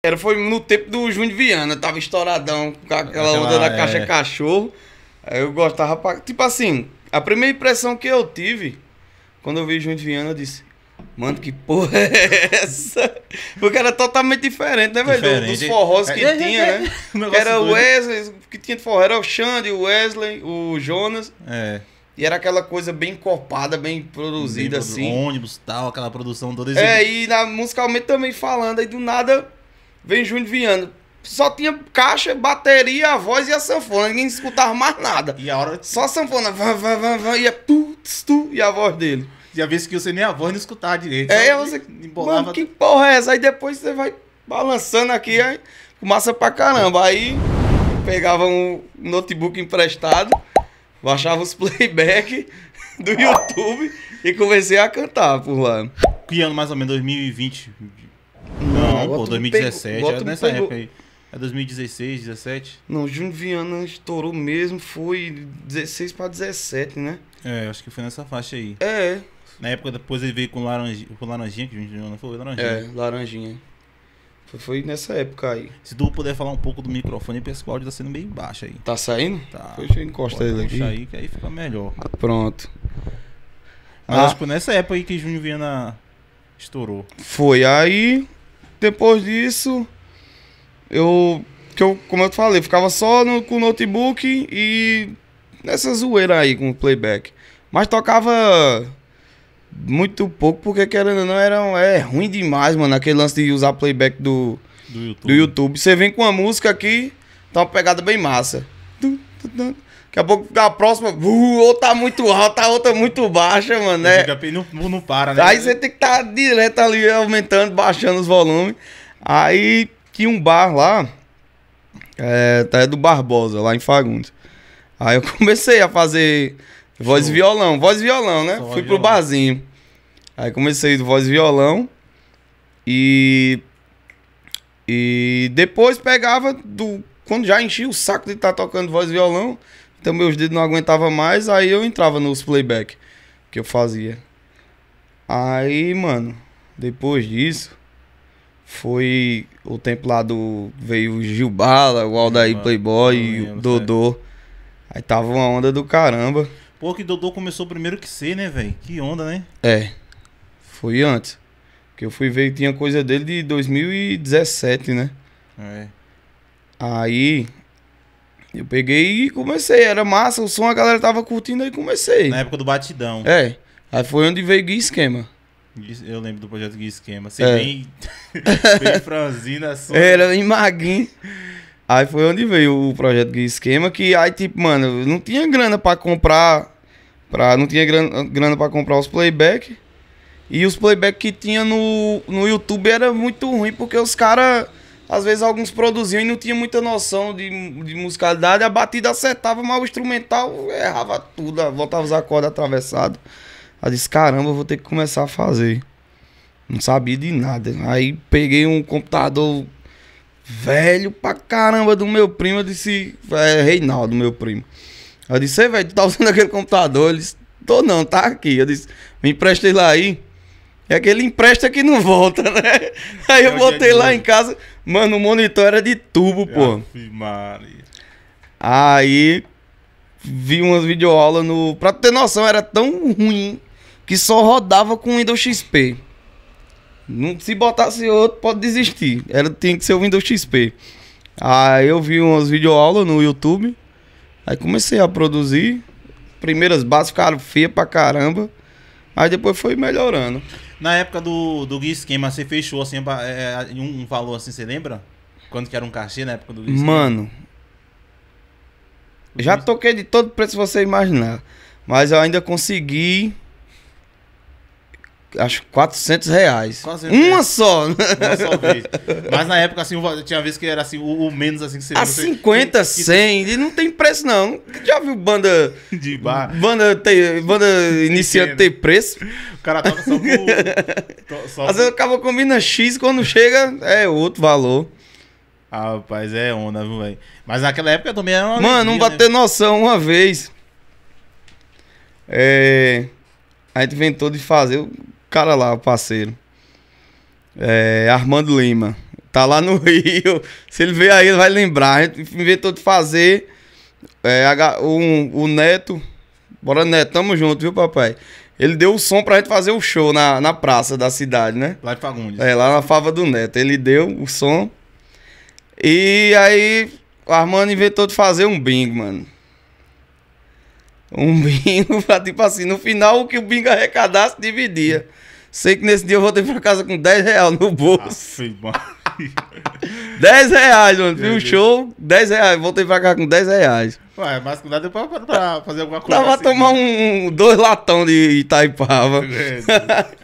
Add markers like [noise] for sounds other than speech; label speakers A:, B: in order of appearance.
A: Era, foi no tempo do de Viana, tava estouradão com aquela, onda da caixa é. cachorro. Aí eu gostava pra... Tipo assim, a primeira impressão que eu tive quando eu vi de Viana, eu disse. Mano, que porra é essa? Porque era totalmente diferente, né, velho? Diferente. Dos forrós que é, é, é tinha, é, né? [laughs] que era o Wesley, que tinha de forró, era o Xande, o Wesley, o Jonas. É. E era aquela coisa bem copada, bem produzida, bem, assim.
B: Ônibus tal, aquela produção toda. É,
A: e na, musicalmente também falando, aí do nada Vem Júnior Viana. Só tinha caixa, bateria, a voz e a sanfona. Ninguém escutava mais nada. E a hora. Só a sanfona. Vã, vã, vã, vã, e a tu, tu, e a voz dele. E a vez que você nem a voz não escutava direito. É, você. Embolava... Mano, que porra é essa? Aí depois você vai balançando aqui, aí, massa pra caramba. Aí pegava um notebook emprestado,
B: baixava os [laughs] playback do ah. YouTube e comecei a cantar por lá. Que ano mais ou menos? 2020, não, pô, 2017, é nessa pegou. época aí. É 2016, 17? Não, Júnior Viana estourou mesmo,
A: foi 16 para 17, né?
B: É, acho que foi nessa faixa aí. É. Na época depois ele veio com Laranjinha, com Laranjinha que o Júnior Viana foi Laranjinha. É, Laranjinha. Foi, foi nessa época aí. Se tu puder falar um pouco do microfone, porque esse áudio tá sendo meio baixo aí. Tá saindo? Tá. Deixa eu encostar ele aqui. aí que aí fica melhor. Pronto. Mas ah. acho que nessa época aí que Júnior Viana estourou.
A: Foi aí depois disso, eu, que eu como eu te falei, ficava só no, com o notebook e nessa zoeira aí com o playback. Mas tocava muito pouco, porque querendo ou não, era, é ruim demais, mano, aquele lance de usar playback do, do YouTube. do YouTube. Você vem com uma música aqui, tá uma pegada bem massa. Daqui a pouco a próxima, uh, ou tá muito alta, a outra muito baixa, mano. Né?
B: Não, não para, né? Aí você
A: tem que estar tá direto ali aumentando, baixando os volumes. Aí tinha um bar lá, é, tá, do Barbosa, lá em Fagundes. Aí eu [laughs] comecei a fazer voz e violão, voz e violão, né? Só Fui violão. pro barzinho. Aí comecei do voz e violão e. E depois pegava do. Quando já enchia o saco de estar tá tocando voz e violão, então meus dedos não aguentava mais, aí eu entrava nos playback que eu fazia. Aí, mano, depois disso, foi o tempo lá do. Veio o Gilbala, o Aldair Playboy e o Dodô. Sério. Aí tava uma onda do caramba.
B: Pô, que Dodô começou primeiro que sei né, velho? Que onda, né?
A: É. Foi antes. Que eu fui ver, tinha coisa dele de 2017, né? É. Aí, eu peguei e comecei, era massa, o som a galera tava curtindo aí comecei. Na época do batidão. É.
B: Aí foi onde veio Gui Esquema. Eu lembro do projeto Gui Esquema. Você assim, é. bem, [laughs] bem franzina assim. só. É,
A: era em maguinho. Aí foi onde veio o projeto Gui Esquema, que aí, tipo, mano, não tinha grana pra comprar. Pra, não tinha grana, grana pra comprar os playback. E os playback que tinha no, no YouTube era muito ruim, porque os caras às vezes alguns produziam e não tinha muita noção de, de musicalidade, a batida acertava, mas o instrumental errava tudo, voltava os acordes atravessados. Aí disse, caramba, vou ter que começar a fazer. Não sabia de nada. Aí peguei um computador velho pra caramba do meu primo, eu disse, é Reinaldo, meu primo. Eu disse, velho, tu tá usando aquele computador? Ele disse, tô não, tá aqui. Eu disse, me empresta lá aí. É aquele empresta que não volta, né? [laughs] Aí eu botei lá em casa, Mano, o monitor era de tubo, pô. Aí vi umas videoaulas no. Pra ter noção, era tão ruim que só rodava com Windows XP. Não, se botasse outro, pode desistir. Era, tinha que ser o Windows XP. Aí eu vi umas videoaulas no YouTube. Aí comecei a produzir. Primeiras bases ficaram feias pra caramba. Mas depois foi melhorando.
B: Na época do, do Gui Esquema, você fechou assim, um, é, é, um valor assim, você lembra? Quanto que era um cachê na época do Gui Esquema? Mano. Já toquei
A: de todo preço que você imaginar. Mas eu ainda consegui acho que 400 reais. 400 uma reais. só. Uma só vez. Mas na época, assim,
B: tinha vez que era assim, o, o menos assim que você A viu, 50, você... 100,
A: E não tem preço não. Já viu banda. [laughs] De bar. Banda, ter, banda iniciante ter preço? O cara toca só
B: por. [laughs] Às
A: vezes acaba combina X, quando chega é outro valor. Ah, rapaz, é onda, viu, velho? Mas naquela época
B: também era uma. Mano, não vai
A: né? noção uma vez. É. A gente inventou de fazer cara lá, o parceiro. É, Armando Lima. Tá lá no [laughs] Rio. Se ele ver aí, ele vai lembrar. A gente inventou de fazer. É, um, o Neto. Bora, Neto, tamo junto, viu, papai? Ele deu o som pra gente fazer o show na, na praça da cidade, né? Lá de Fagundes. É, lá na Fava do Neto. Ele deu o som. E aí, o Armando inventou de fazer um bingo, mano um [laughs] bingo pra, tipo assim, no final o que o bingo arrecadasse, dividia. Sei que nesse dia eu voltei pra casa com 10 reais no bolso.
B: Aff,
A: 10 reais, mano. Fui o show? 10 reais. Voltei pra casa com 10 reais.
B: Ué, mas não deu pra, pra, fazer alguma coisa. Tava assim,
A: tomar né? um, dois latão de Itaipava. É,